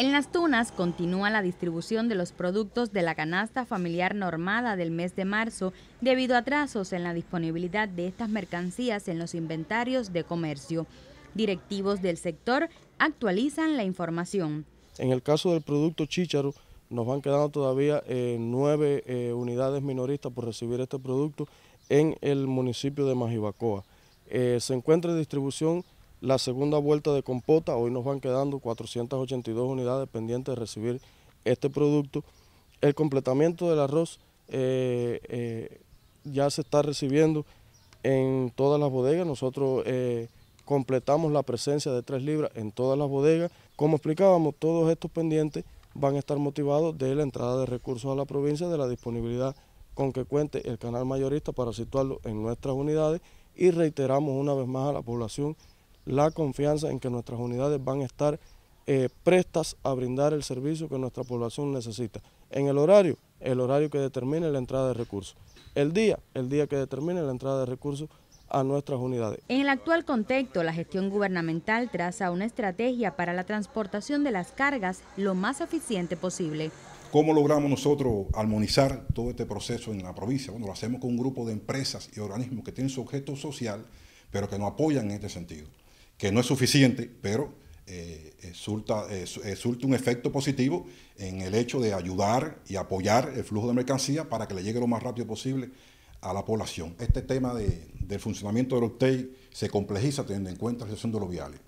En Las Tunas continúa la distribución de los productos de la canasta familiar normada del mes de marzo debido a atrasos en la disponibilidad de estas mercancías en los inventarios de comercio. Directivos del sector actualizan la información. En el caso del producto chícharo, nos van quedando todavía eh, nueve eh, unidades minoristas por recibir este producto en el municipio de Majibacoa. Eh, se encuentra en distribución la segunda vuelta de compota. Hoy nos van quedando 482 unidades pendientes de recibir este producto. El completamiento del arroz eh, eh, ya se está recibiendo en todas las bodegas. Nosotros eh, completamos la presencia de tres libras en todas las bodegas. Como explicábamos, todos estos pendientes van a estar motivados de la entrada de recursos a la provincia, de la disponibilidad con que cuente el canal mayorista para situarlo en nuestras unidades y reiteramos una vez más a la población la confianza en que nuestras unidades van a estar eh, prestas a brindar el servicio que nuestra población necesita. En el horario, el horario que determine la entrada de recursos. El día, el día que determine la entrada de recursos a nuestras unidades. En el actual contexto, la gestión gubernamental traza una estrategia para la transportación de las cargas lo más eficiente posible. ¿Cómo logramos nosotros armonizar todo este proceso en la provincia? Bueno, lo hacemos con un grupo de empresas y organismos que tienen su objeto social, pero que nos apoyan en este sentido que no es suficiente, pero resulta eh, resulta un efecto positivo en el hecho de ayudar y apoyar el flujo de mercancía para que le llegue lo más rápido posible a la población. Este tema del funcionamiento del TEI se complejiza teniendo en cuenta la situación de los viales.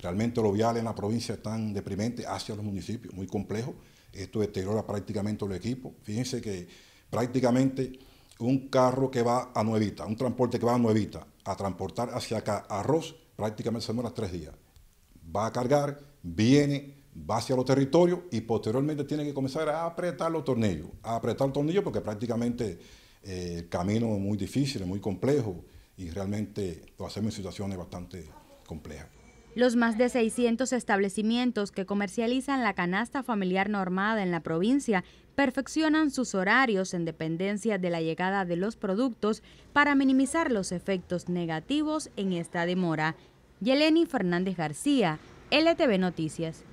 Realmente los viales en la provincia están deprimentes hacia los municipios, muy complejo. Esto deteriora prácticamente el equipo. Fíjense que prácticamente un carro que va a Nuevita, un transporte que va a Nuevita, a transportar hacia acá arroz, prácticamente se demora tres días. Va a cargar, viene, va hacia los territorios y posteriormente tiene que comenzar a apretar los tornillos, a apretar los tornillos porque prácticamente eh, el camino es muy difícil, es muy complejo y realmente lo hacemos en situaciones bastante complejas. Los más de 600 establecimientos que comercializan la canasta familiar normada en la provincia perfeccionan sus horarios en dependencia de la llegada de los productos para minimizar los efectos negativos en esta demora. Yeleni Fernández García, LTV Noticias.